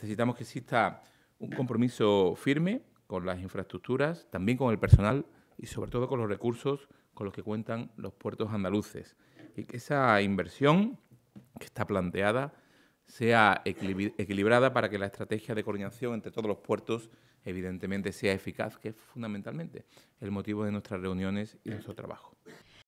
Necesitamos que exista un compromiso firme con las infraestructuras, también con el personal y sobre todo con los recursos con los que cuentan los puertos andaluces. Y que esa inversión que está planteada sea equilibrada para que la estrategia de coordinación entre todos los puertos evidentemente sea eficaz, que es fundamentalmente el motivo de nuestras reuniones y nuestro trabajo.